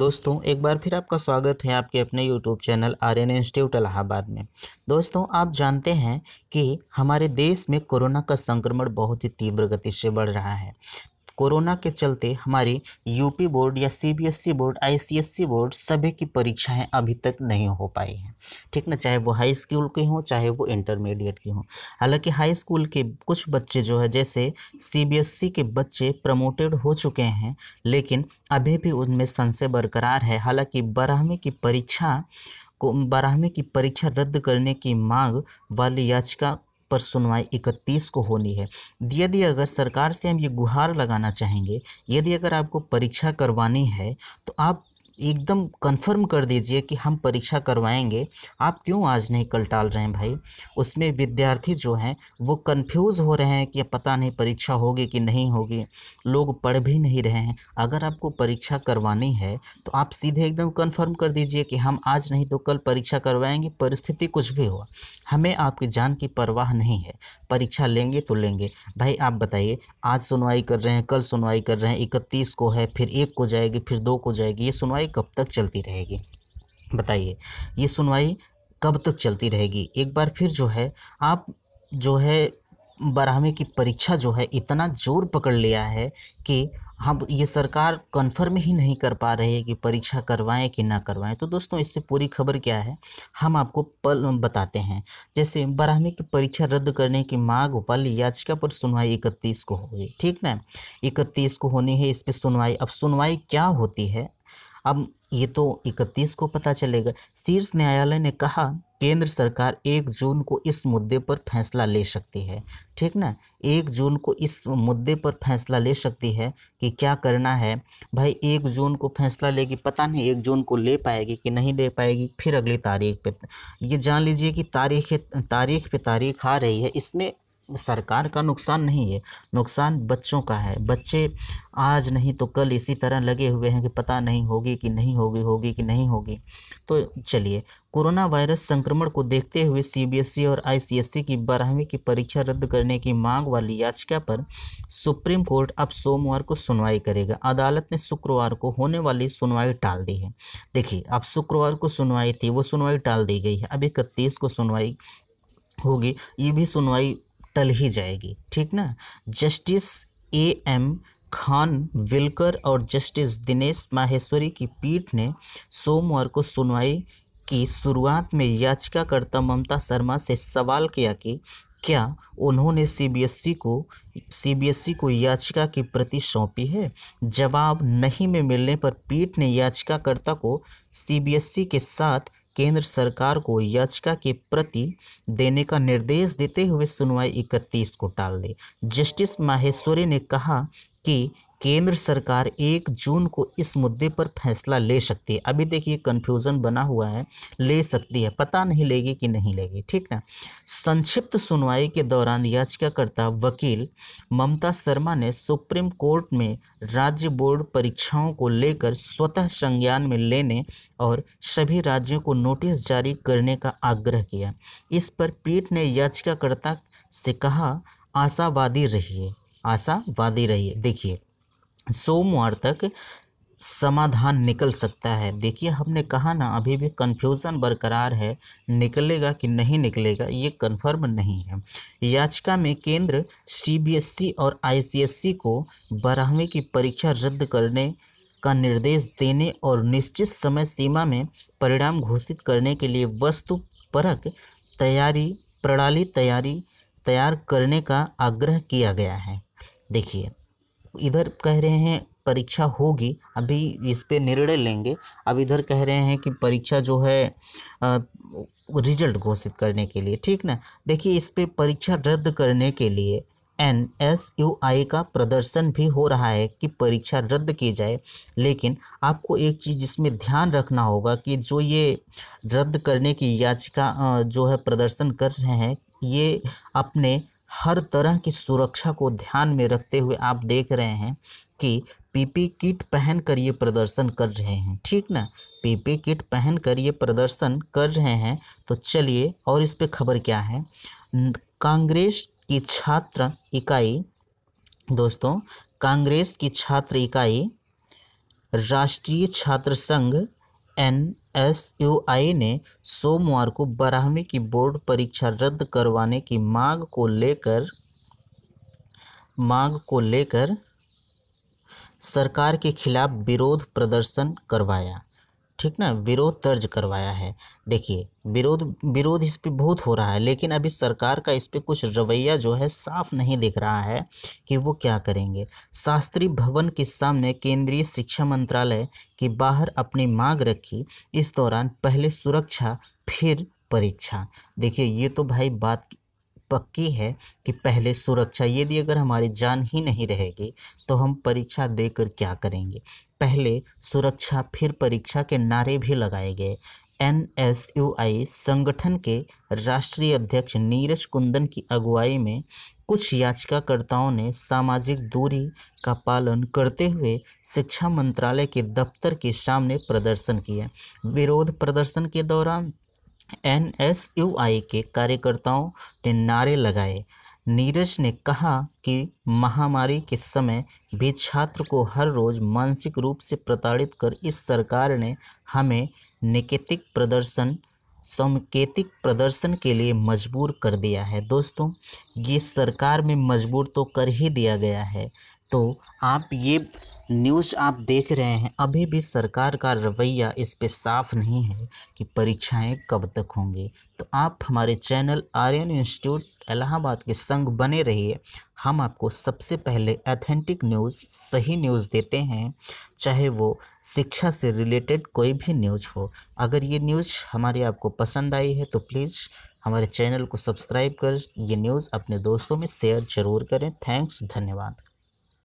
दोस्तों एक बार फिर आपका स्वागत है आपके अपने YouTube channel R N institute Allahabad में दोस्तों आप जानते हैं कि हमारे देश में कोरोना का संक्रमण बहुत ही तीव्र गति से बढ़ रहा है कोरोना के चलते हमारे यूपी बोर्ड या CBSE e board ICSC e board सभी की परीक्षाएं अभी तक नहीं हो पाई हैं ठीक ना चाहे वो हाई स्कूल के हों चाहे वो इंटरमीडिएट के हों हालांकि हाई स्कूल के कुछ बच्चे जो है जैसे सीबीएसई e के बच्चे प्रमोटेड हो चुके हैं लेकिन अभी भी उनमें संशय बरकरार है हालांकि बारहवीं की परीक्षा को बारहवीं की परीक्षा रद्द करने की मांग वाली याचिका पर सुनवाई इकतीस को होनी है यदि अगर सरकार से हम ये गुहार लगाना चाहेंगे यदि अगर आपको परीक्षा करवानी है तो आप एकदम कंफर्म कर दीजिए कि हम परीक्षा करवाएंगे आप क्यों आज नहीं कल टाल रहे हैं भाई उसमें विद्यार्थी जो हैं वो कंफ्यूज हो रहे हैं कि पता नहीं परीक्षा होगी कि नहीं होगी लोग पढ़ भी नहीं रहे हैं अगर आपको परीक्षा करवानी है तो आप सीधे एकदम कंफर्म कर दीजिए कि हम आज नहीं तो कल परीक्षा करवाएंगे परिस्थिति कुछ भी हो हमें आपकी जान की परवाह नहीं है परीक्षा लेंगे तो लेंगे भाई आप बताइए आज सुनवाई कर रहे हैं कल सुनवाई कर रहे हैं इकतीस को है फिर एक को जाएगी फिर दो को जाएगी ये सुनवाई कब तक चलती रहेगी बताइए ये सुनवाई कब तक चलती रहेगी एक बार फिर जो है आप जो है बारहवीं की परीक्षा जो है इतना जोर पकड़ लिया है कि हम ये सरकार कन्फर्म ही नहीं कर पा रही है कि परीक्षा करवाएं कि ना करवाएं तो दोस्तों इससे पूरी खबर क्या है हम आपको पल बताते हैं जैसे बारहवीं की परीक्षा रद्द करने की मांग वाली याचिका पर सुनवाई इकतीस को होगी ठीक ना इकतीस को होनी है इस पर सुनवाई अब सुनवाई क्या होती है अब ये तो 31 को पता चलेगा शीर्ष न्यायालय ने कहा केंद्र सरकार एक जून को इस मुद्दे पर फैसला ले सकती है ठीक ना एक जून को इस मुद्दे पर फैसला ले सकती है कि क्या करना है भाई एक जून को फैसला लेगी पता नहीं एक जून को ले पाएगी कि नहीं ले पाएगी फिर अगली तारीख पे ये जान लीजिए कि तारीख तारीख पे तारीख आ रही है इसमें सरकार का नुकसान नहीं है नुकसान बच्चों का है बच्चे आज नहीं तो कल इसी तरह लगे हुए हैं कि पता नहीं होगी कि नहीं होगी होगी कि नहीं होगी तो चलिए कोरोना वायरस संक्रमण को देखते हुए सीबीएसई e और आईसीएसई e की बारहवीं की परीक्षा रद्द करने की मांग वाली याचिका पर सुप्रीम कोर्ट अब सोमवार को सुनवाई करेगा अदालत ने शुक्रवार को होने वाली सुनवाई टाल दी है देखिए अब शुक्रवार को सुनवाई थी वो सुनवाई टाल दी गई है अब इकतीस को सुनवाई होगी ये भी सुनवाई टल ही जाएगी ठीक ना justice A M Khanwilkar और जस्टिस दिनेश माहेश्वरी की पीठ ने सोमवार को सुनवाई की शुरुआत में याचिकाकर्ता ममता शर्मा से सवाल किया कि क्या उन्होंने सीबीएसई को सीबीएसई को याचिका की प्रति सौंपी है जवाब नहीं में मिलने पर पीठ ने याचिकाकर्ता को सीबीएसई के साथ केंद्र सरकार को याचिका के प्रति देने का निर्देश देते हुए सुनवाई इकतीस को टाल दी जस्टिस माहेश्वरी ने कहा कि केंद्र सरकार एक जून को इस मुद्दे पर फैसला ले सकती है अभी देखिए कन्फ्यूज़न बना हुआ है ले सकती है पता नहीं लेगी कि नहीं लेगी ठीक ना संक्षिप्त सुनवाई के दौरान याचिकाकर्ता वकील ममता शर्मा ने सुप्रीम कोर्ट में राज्य बोर्ड परीक्षाओं को लेकर स्वतः संज्ञान में लेने और सभी राज्यों को नोटिस जारी करने का आग्रह किया इस पर पीठ ने याचिकाकर्ता से कहा आशावादी रहिए आशावादी रहिए देखिए सोमवार तक समाधान निकल सकता है देखिए हमने कहा ना अभी भी कन्फ्यूज़न बरकरार है निकलेगा कि नहीं निकलेगा ये कन्फर्म नहीं है याचिका में केंद्र सीबीएसई e और आईसीएसई e को बारहवीं की परीक्षा रद्द करने का निर्देश देने और निश्चित समय सीमा में परिणाम घोषित करने के लिए वस्तु परक तैयारी प्रणाली तैयारी तैयार करने का आग्रह किया गया है देखिए इधर कह रहे हैं परीक्षा होगी अभी इस पे निर्णय लेंगे अब इधर कह रहे हैं कि परीक्षा जो है रिजल्ट घोषित करने के लिए ठीक ना देखिए इस पे परीक्षा रद्द करने के लिए एन एस यू आई का प्रदर्शन भी हो रहा है कि परीक्षा रद्द की जाए लेकिन आपको एक चीज़ इसमें ध्यान रखना होगा कि जो ये रद्द करने की याचिका जो है प्रदर्शन कर रहे हैं ये अपने हर तरह की सुरक्षा को ध्यान में रखते हुए आप देख रहे हैं कि पीपी किट पहन कर ये प्रदर्शन कर रहे हैं ठीक ना पीपी किट पहन कर ये प्रदर्शन कर रहे हैं तो चलिए और इस पे खबर क्या है कांग्रेस की छात्र इकाई दोस्तों कांग्रेस की छात्र इकाई राष्ट्रीय छात्र संघ एन एस यू आई ने सोमवार को बारहवीं की बोर्ड परीक्षा रद्द करवाने की मांग को लेकर मांग को लेकर सरकार के खिलाफ विरोध प्रदर्शन करवाया ठीक ना विरोध दर्ज करवाया है देखिए विरोध विरोध इस पर बहुत हो रहा है लेकिन अभी सरकार का इस पर कुछ रवैया जो है साफ नहीं दिख रहा है कि वो क्या करेंगे शास्त्री भवन के सामने केंद्रीय शिक्षा मंत्रालय के बाहर अपनी मांग रखी इस दौरान पहले सुरक्षा फिर परीक्षा देखिए ये तो भाई बात पक्की है कि पहले सुरक्षा यदि अगर हमारी जान ही नहीं रहेगी तो हम परीक्षा देकर क्या करेंगे पहले सुरक्षा फिर परीक्षा के नारे भी लगाए गए एन एस यू आई संगठन के राष्ट्रीय अध्यक्ष नीरज कुंदन की अगुवाई में कुछ याचिकाकर्ताओं ने सामाजिक दूरी का पालन करते हुए शिक्षा मंत्रालय के दफ्तर के सामने प्रदर्शन किया विरोध प्रदर्शन के दौरान एन एस यू आई के कार्यकर्ताओं ने नारे लगाए नीरज ने कहा कि महामारी के समय भी छात्र को हर रोज मानसिक रूप से प्रताड़ित कर इस सरकार ने हमें निकेतिक प्रदर्शन समकेतिक प्रदर्शन के लिए मजबूर कर दिया है दोस्तों ये सरकार में मजबूर तो कर ही दिया गया है तो आप ये न्यूज़ आप देख रहे हैं अभी भी सरकार का रवैया इस पे साफ नहीं है कि परीक्षाएं कब तक होंगी तो आप हमारे चैनल आर्यन इंस्टीट्यूट इलाहाबाद के संग बने रहिए हम आपको सबसे पहले एथेंटिक न्यूज़ सही न्यूज़ देते हैं चाहे वो शिक्षा से रिलेटेड कोई भी न्यूज़ हो अगर ये न्यूज़ हमारी आपको पसंद आई है तो प्लीज़ हमारे चैनल को सब्सक्राइब कर ये न्यूज़ अपने दोस्तों में शेयर ज़रूर करें थैंक्स धन्यवाद